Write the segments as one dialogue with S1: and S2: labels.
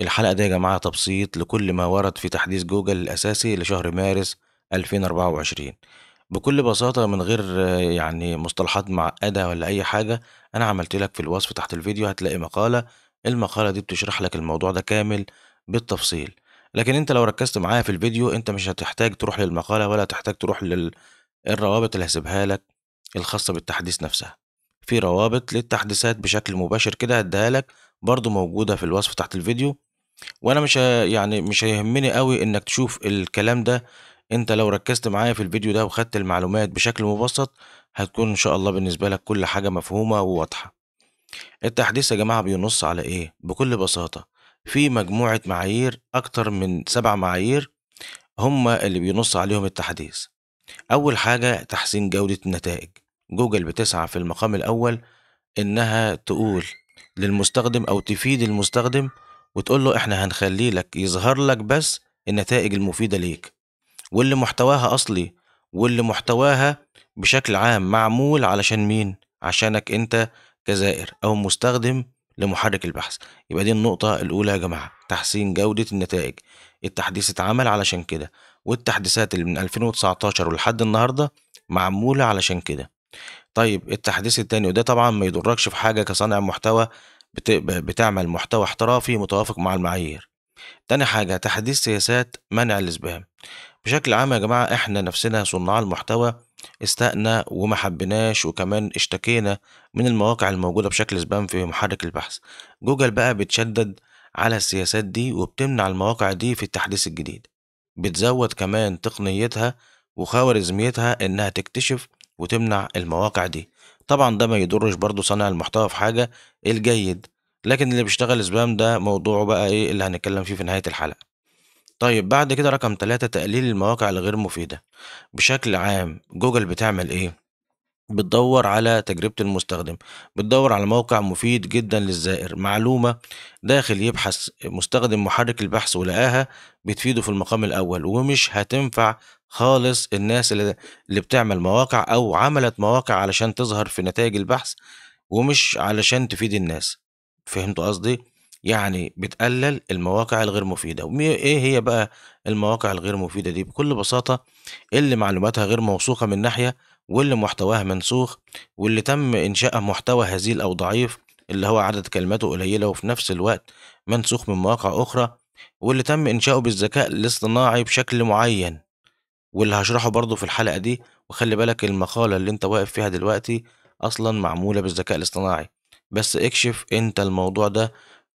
S1: الحلقة دي يا جماعة تبسيط لكل ما ورد في تحديث جوجل الأساسي لشهر مارس 2024 بكل بساطة من غير يعني مصطلحات معقدة ولا أي حاجة أنا عملت لك في الوصف تحت الفيديو هتلاقي مقالة المقالة دي بتشرح لك الموضوع ده كامل بالتفصيل لكن أنت لو ركزت معايا في الفيديو أنت مش هتحتاج تروح للمقالة ولا تحتاج تروح للروابط اللي هسيبها لك الخاصة بالتحديث نفسها في روابط للتحديثات بشكل مباشر كده هديها لك برضو موجودة في الوصف تحت الفيديو وأنا مش ه يعني مش هيهمني أوي إنك تشوف الكلام ده، أنت لو ركّزت معايا في الفيديو ده وخدت المعلومات بشكل مبسّط، هتكون إن شاء الله بالنسبة لك كل حاجة مفهومة وواضحة. التحديث يا جماعة بينُص على إيه؟ بكل بساطة في مجموعة معايير أكتر من سبع معايير هما اللي بينُص عليهم التحديث. أول حاجة تحسين جودة النتائج، جوجل بتسعى في المقام الأول إنها تقول للمستخدم أو تفيد المستخدم وتقول له احنا هنخلي لك يظهر لك بس النتائج المفيدة ليك واللي محتواها أصلي واللي محتواها بشكل عام معمول علشان مين عشانك انت كزائر او مستخدم لمحرك البحث يبقى دي النقطة الأولى يا جماعة تحسين جودة النتائج التحديث اتعمل علشان كده والتحديثات اللي من 2019 ولحد النهاردة معمولة علشان كده طيب التحديث التاني وده طبعا ما يضركش في حاجة كصانع محتوى بت... بتعمل محتوى احترافي متوافق مع المعايير تاني حاجة تحديث سياسات منع الإسبام بشكل عام يا جماعة إحنا نفسنا صناع المحتوى استقنا وما حبيناش وكمان اشتكينا من المواقع الموجودة بشكل سبام في محرك البحث جوجل بقى بتشدد على السياسات دي وبتمنع المواقع دي في التحديث الجديد بتزود كمان تقنيتها وخوارزميتها إنها تكتشف وتمنع المواقع دي طبعا ده ما يضرش برضو صانع المحتوى في حاجة الجيد لكن اللي بيشتغل سبام ده موضوعه بقى ايه اللي هنتكلم فيه في نهاية الحلقة طيب بعد كده رقم تلاتة تقليل المواقع الغير مفيدة بشكل عام جوجل بتعمل ايه بتدور على تجربة المستخدم بتدور على موقع مفيد جدا للزائر معلومة داخل يبحث مستخدم محرك البحث ولقاها بتفيده في المقام الأول ومش هتنفع خالص الناس اللي, بتعمل مواقع أو عملت مواقع علشان تظهر في نتائج البحث ومش علشان تفيد الناس فهمت قصدي؟ يعني بتقلل المواقع الغير مفيدة ايه هي بقى المواقع الغير مفيدة دي بكل بساطة اللي معلوماتها غير موثوقة من ناحية واللي محتواها منسوخ واللي تم إنشاء محتوى هزيل أو ضعيف اللي هو عدد كلماته قليلة وفي نفس الوقت منسوخ من مواقع أخرى واللي تم إنشاؤه بالذكاء الاصطناعي بشكل معين واللي هشرحه برضه في الحلقة دي وخلي بالك المقالة اللي أنت واقف فيها دلوقتي أصلا معمولة بالذكاء الاصطناعي بس اكشف أنت الموضوع ده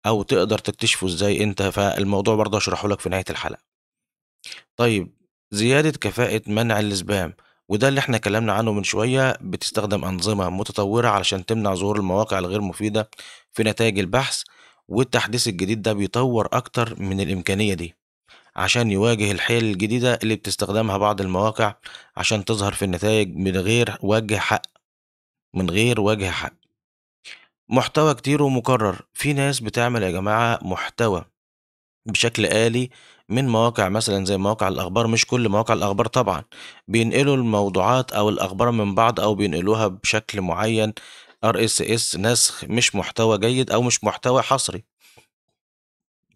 S1: أو تقدر تكتشفه إزاي أنت فالموضوع برضه هشرحه لك في نهاية الحلقة طيب زيادة كفاءة منع السبام وده اللي احنا اتكلمنا عنه من شوية بتستخدم أنظمة متطورة علشان تمنع ظهور المواقع الغير مفيدة في نتائج البحث والتحديث الجديد ده بيطور أكتر من الإمكانية دي عشان يواجه الحيل الجديدة اللي بتستخدمها بعض المواقع عشان تظهر في النتائج من غير وجه حق من غير وجه حق محتوى كتير ومكرر في ناس بتعمل يا جماعة محتوى بشكل آلي من مواقع مثلا زي مواقع الأخبار مش كل مواقع الأخبار طبعا بينقلوا الموضوعات أو الأخبار من بعض أو بينقلوها بشكل معين ار اس اس نسخ مش محتوى جيد أو مش محتوى حصري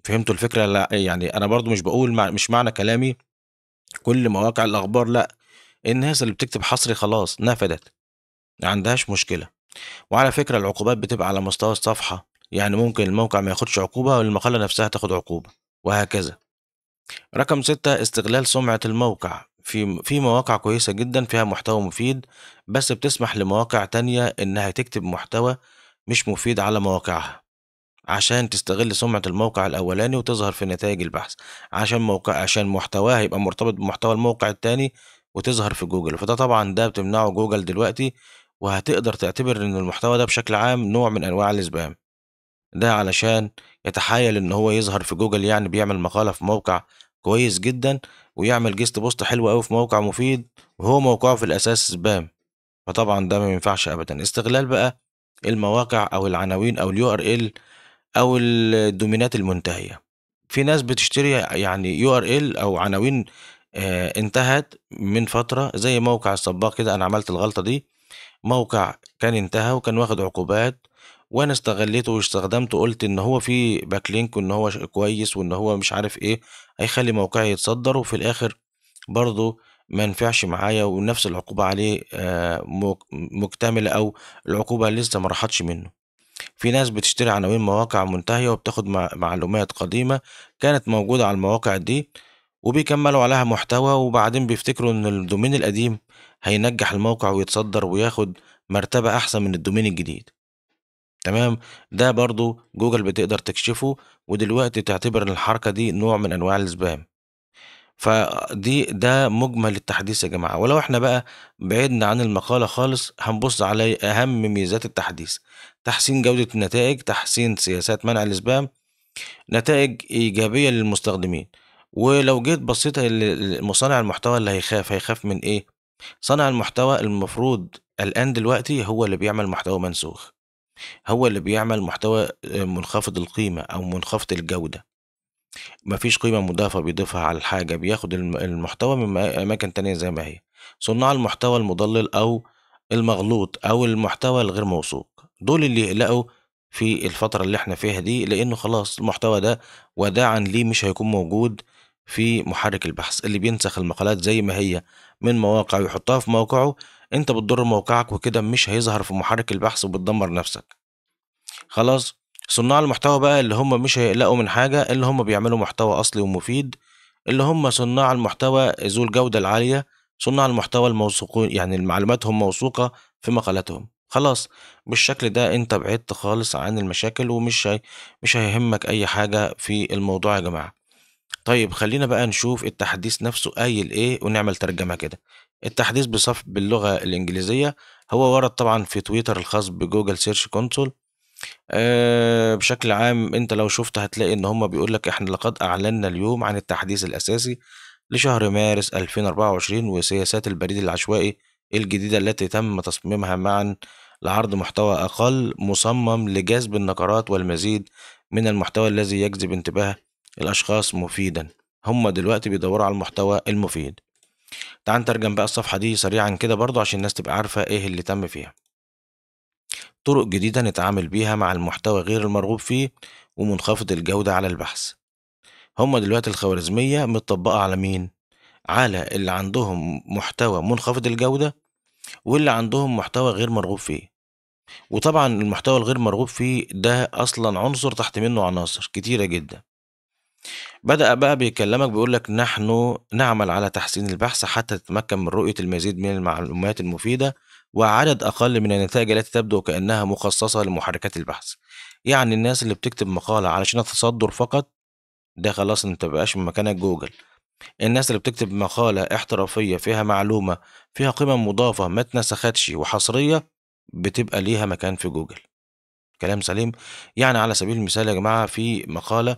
S1: فهمتوا الفكرة لا يعني أنا برضو مش بقول مع مش معنى كلامي كل مواقع الأخبار لأ الناس اللي بتكتب حصري خلاص نفدت ما عندهاش مشكلة وعلى فكرة العقوبات بتبقى على مستوى الصفحة يعني ممكن الموقع ما ياخدش عقوبة والمقالة نفسها تاخد عقوبة وهكذا رقم ستة استغلال سمعة الموقع في في مواقع كويسة جدا فيها محتوى مفيد بس بتسمح لمواقع تانية إنها تكتب محتوى مش مفيد على مواقعها عشان تستغل سمعة الموقع الأولاني وتظهر في نتائج البحث عشان موقع عشان محتواها هيبقى مرتبط بمحتوى الموقع التاني وتظهر في جوجل فده طبعا ده بتمنعه جوجل دلوقتي وهتقدر تعتبر إن المحتوى ده بشكل عام نوع من أنواع الإسبام ده علشان يتحايل ان هو يظهر في جوجل يعني بيعمل مقالة في موقع كويس جدا ويعمل جيست بوست حلو قوي في موقع مفيد وهو موقعه في الاساس سبام فطبعا ده ما ينفعش ابدا استغلال بقى المواقع او العناوين او اليو ار ال او الدومينات المنتهيه في ناس بتشتري يعني يو ار ال او عناوين آه انتهت من فتره زي موقع الصباغ كده انا عملت الغلطه دي موقع كان انتهى وكان واخد عقوبات وانا استغليته واستخدمته قلت ان هو في باك لينك وان هو كويس وان هو مش عارف ايه هيخلي موقعي يتصدر وفي الاخر برضه ما ينفعش معايا ونفس العقوبة عليه آه، مكتملة أو العقوبة لسه ما راحتش منه في ناس بتشتري عناوين مواقع منتهية وبتاخد معلومات قديمة كانت موجودة على المواقع دي وبيكملوا عليها محتوى وبعدين بيفتكروا إن الدومين القديم هينجح الموقع ويتصدر وياخد مرتبة أحسن من الدومين الجديد تمام ده برضو جوجل بتقدر تكشفه ودلوقتي تعتبر ان الحركة دي نوع من انواع السبام فدي ده مجمل التحديث يا جماعة ولو احنا بقى بعدنا عن المقالة خالص هنبص على أهم ميزات التحديث تحسين جودة النتائج تحسين سياسات منع السبام نتائج إيجابية للمستخدمين ولو جيت بصيت لمصانع المحتوى اللي هيخاف هيخاف من إيه؟ صانع المحتوى المفروض الآن دلوقتي هو اللي بيعمل محتوى منسوخ هو اللي بيعمل محتوى آه، منخفض القيمة أو منخفض الجودة مفيش قيمة مضافة بيضيفها على الحاجة بياخد المحتوى من أماكن تانية زي ما هي صناع المحتوى المضلل أو المغلوط أو المحتوى الغير موثوق دول اللي يقلقوا في الفترة اللي احنا فيها دي لأنه خلاص المحتوى ده وداعا ليه مش هيكون موجود في محرك البحث اللي بينسخ المقالات زي ما هي من مواقع ويحطها في موقعه انت بتضر موقعك وكده مش هيظهر في محرك البحث وبتدمر نفسك خلاص صناع المحتوى بقى اللي هم مش هيقلقوا من حاجة اللي هم بيعملوا محتوى أصلي ومفيد اللي هم صناع المحتوى ذو الجودة العالية صناع المحتوى الموثوقون يعني هم موثوقة في مقالاتهم خلاص بالشكل ده انت بعدت خالص عن المشاكل ومش هي... مش هيهمك اي حاجة في الموضوع يا جماعة طيب خلينا بقى نشوف التحديث نفسه قايل إيه ونعمل ترجمة كده التحديث بصف باللغة الإنجليزية هو ورد طبعا في تويتر الخاص بجوجل سيرش كونسول آه بشكل عام انت لو شفت هتلاقي ان هما بيقولك احنا لقد اعلنا اليوم عن التحديث الاساسي لشهر مارس 2024 وسياسات البريد العشوائي الجديدة التي تم تصميمها معا لعرض محتوى اقل مصمم لجذب النقرات والمزيد من المحتوى الذي يجذب انتباه الأشخاص مفيدا هم دلوقتي بيدوروا على المحتوى المفيد تعال نترجم بقى الصفحة دي سريعا كده برضو عشان الناس تبقى عارفة ايه اللي تم فيها طرق جديدة نتعامل بيها مع المحتوى غير المرغوب فيه ومنخفض الجودة على البحث هما دلوقتي الخوارزمية متطبقة على مين؟ على اللي عندهم محتوى منخفض الجودة واللي عندهم محتوى غير مرغوب فيه وطبعا المحتوى الغير مرغوب فيه ده أصلا عنصر تحت منه عناصر كتيرة جدا بدأ بقى بيكلمك بيقول لك نحن نعمل على تحسين البحث حتى تتمكن من رؤية المزيد من المعلومات المفيدة وعدد أقل من النتائج التي تبدو كأنها مخصصة لمحركات البحث يعني الناس اللي بتكتب مقالة علشان التصدر فقط ده خلاص انت مبقاش من مكانك جوجل الناس اللي بتكتب مقالة احترافية فيها معلومة فيها قيمة مضافة ما اتنسختش وحصرية بتبقى ليها مكان في جوجل كلام سليم يعني على سبيل المثال يا جماعة في مقالة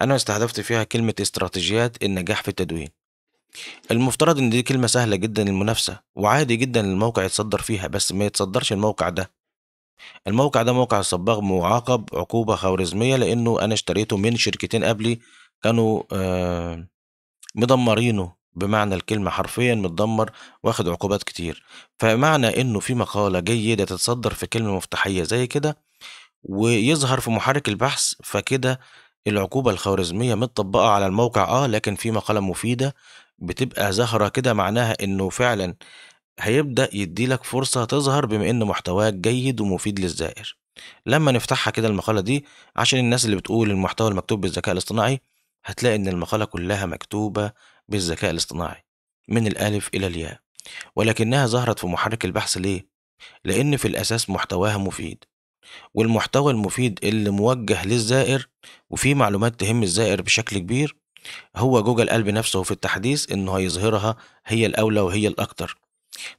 S1: أنا استهدفت فيها كلمة استراتيجيات النجاح في التدوين المفترض إن دي كلمة سهلة جدا المنافسة وعادي جدا الموقع يتصدر فيها بس ما يتصدرش الموقع ده الموقع ده موقع الصباغ معاقب عقوبة خوارزمية لأنه أنا اشتريته من شركتين قبلي كانوا آه مدمرينه بمعنى الكلمة حرفيا متدمر واخد عقوبات كتير فمعنى انه في مقالة جيدة تتصدر في كلمة مفتاحية زي كده ويظهر في محرك البحث فكده العقوبة الخوارزمية متطبقة على الموقع آه لكن في مقالة مفيدة بتبقى زهرة كده معناها إنه فعلا هيبدأ يديلك فرصة تظهر بما إن محتواك جيد ومفيد للزائر لما نفتحها كده المقالة دي عشان الناس اللي بتقول المحتوى المكتوب بالذكاء الاصطناعي هتلاقي إن المقالة كلها مكتوبة بالذكاء الاصطناعي من الألف إلى الياء ولكنها ظهرت في محرك البحث ليه؟ لأن في الأساس محتواها مفيد والمحتوى المفيد اللي موجه للزائر وفي معلومات تهم الزائر بشكل كبير هو جوجل قلب نفسه في التحديث انه هيظهرها هي الاولى وهي الاكثر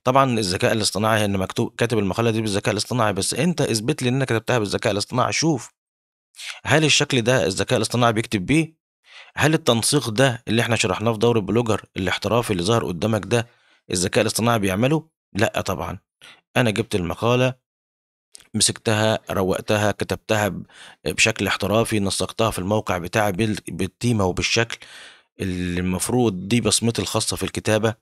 S1: طبعا الذكاء الاصطناعي ان مكتوب كاتب المقاله دي بالذكاء الاصطناعي بس انت اثبت لي انك كتبتها بالذكاء الاصطناعي شوف هل الشكل ده الذكاء الاصطناعي بيكتب بيه هل التنسيق ده اللي احنا شرحناه في دور البلوجر الاحترافي اللي ظهر قدامك ده الذكاء الاصطناعي بيعمله لا طبعا انا جبت المقاله مسكتها روقتها كتبتها بشكل احترافي نسقتها في الموقع بتاعي بالتيمة وبالشكل اللي المفروض دي بصمتي الخاصة في الكتابة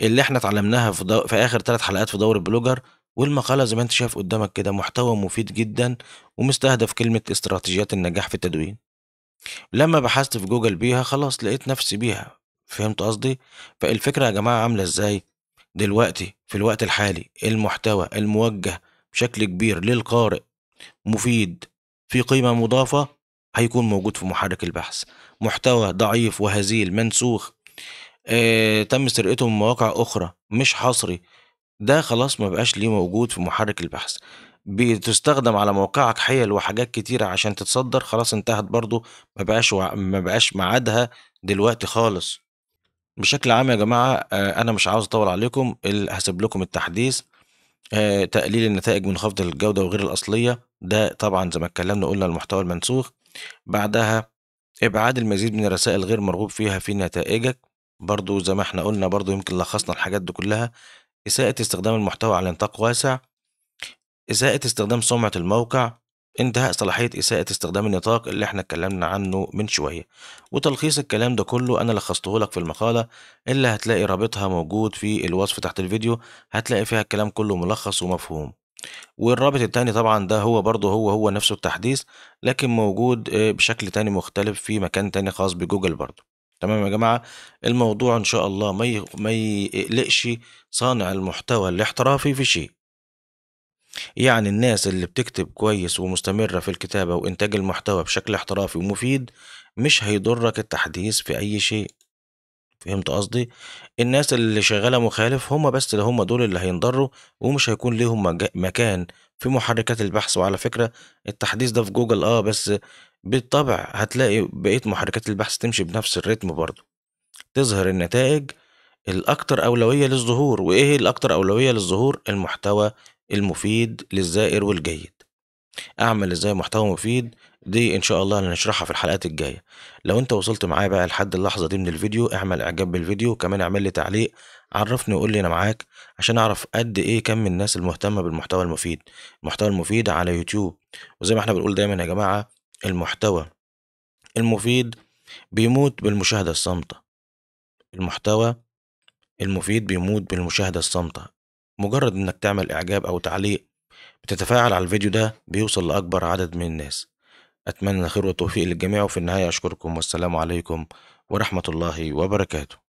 S1: اللي احنا اتعلمناها في, دو... في اخر ثلاث حلقات في دور البلوجر والمقالة زي ما انت شايف قدامك كده محتوى مفيد جدا ومستهدف كلمة استراتيجيات النجاح في التدوين لما بحثت في جوجل بيها خلاص لقيت نفسي بيها فهمت قصدي فالفكرة يا جماعة عاملة ازاي دلوقتي في الوقت الحالي المحتوى الموجه بشكل كبير للقارئ مفيد في قيمة مضافة هيكون موجود في محرك البحث محتوى ضعيف وهزيل منسوخ آه، تم سرقته من مواقع أخرى مش حصري ده خلاص ما بقاش ليه موجود في محرك البحث بتستخدم على موقعك حيل وحاجات كتيرة عشان تتصدر خلاص انتهت برضو ما بقاش ما بقاش ميعادها دلوقتي خالص بشكل عام يا جماعة آه، أنا مش عاوز أطول عليكم هسيب لكم التحديث آه، تقليل النتائج من خفض الجودة وغير الأصلية ده طبعا زي ما اتكلمنا قلنا المحتوى المنسوخ بعدها ابعاد المزيد من الرسائل غير مرغوب فيها في نتائجك برضو زي ما احنا قلنا برضو يمكن لخصنا الحاجات دي كلها إساءة استخدام المحتوى على نطاق واسع إساءة استخدام سمعة الموقع انتهاء صلاحية إساءة استخدام النطاق اللي احنا اتكلمنا عنه من شوية وتلخيص الكلام ده كله أنا لخصته لك في المقالة اللي هتلاقي رابطها موجود في الوصف تحت الفيديو هتلاقي فيها الكلام كله ملخص ومفهوم والرابط التاني طبعا ده هو برضه هو هو نفسه التحديث لكن موجود آه، بشكل تاني مختلف في مكان تاني خاص بجوجل برضه تمام يا جماعة الموضوع إن شاء الله ما يقلقش صانع المحتوى الاحترافي في شيء يعني الناس اللي بتكتب كويس ومستمرة في الكتابة وإنتاج المحتوى بشكل احترافي ومفيد مش هيضرك التحديث في أي شيء فهمت قصدي الناس اللي شغالة مخالف هم بس اللي هم دول اللي هينضروا ومش هيكون ليهم مكان في محركات البحث وعلى فكرة التحديث ده في جوجل اه بس بالطبع هتلاقي بقية محركات البحث تمشي بنفس الريتم برضه تظهر النتائج الأكتر أولوية للظهور وإيه الأكتر أولوية للظهور المحتوى المفيد للزائر والجيد اعمل ازاي محتوى مفيد دي ان شاء الله هنشرحها في الحلقات الجايه لو انت وصلت معايا بقى لحد اللحظه دي من الفيديو اعمل اعجاب بالفيديو وكمان اعمل لي تعليق عرفني وقول لي انا معاك عشان اعرف قد ايه كم الناس المهتمه بالمحتوى المفيد المحتوى المفيد على يوتيوب وزي ما احنا بنقول دايما يا جماعه المحتوى المفيد بيموت بالمشاهده الصامته المحتوى المفيد بيموت بالمشاهده الصامته مجرد إنك تعمل إعجاب أو تعليق بتتفاعل على الفيديو ده بيوصل لأكبر عدد من الناس أتمنى الخير والتوفيق للجميع وفي النهاية أشكركم والسلام عليكم ورحمة الله وبركاته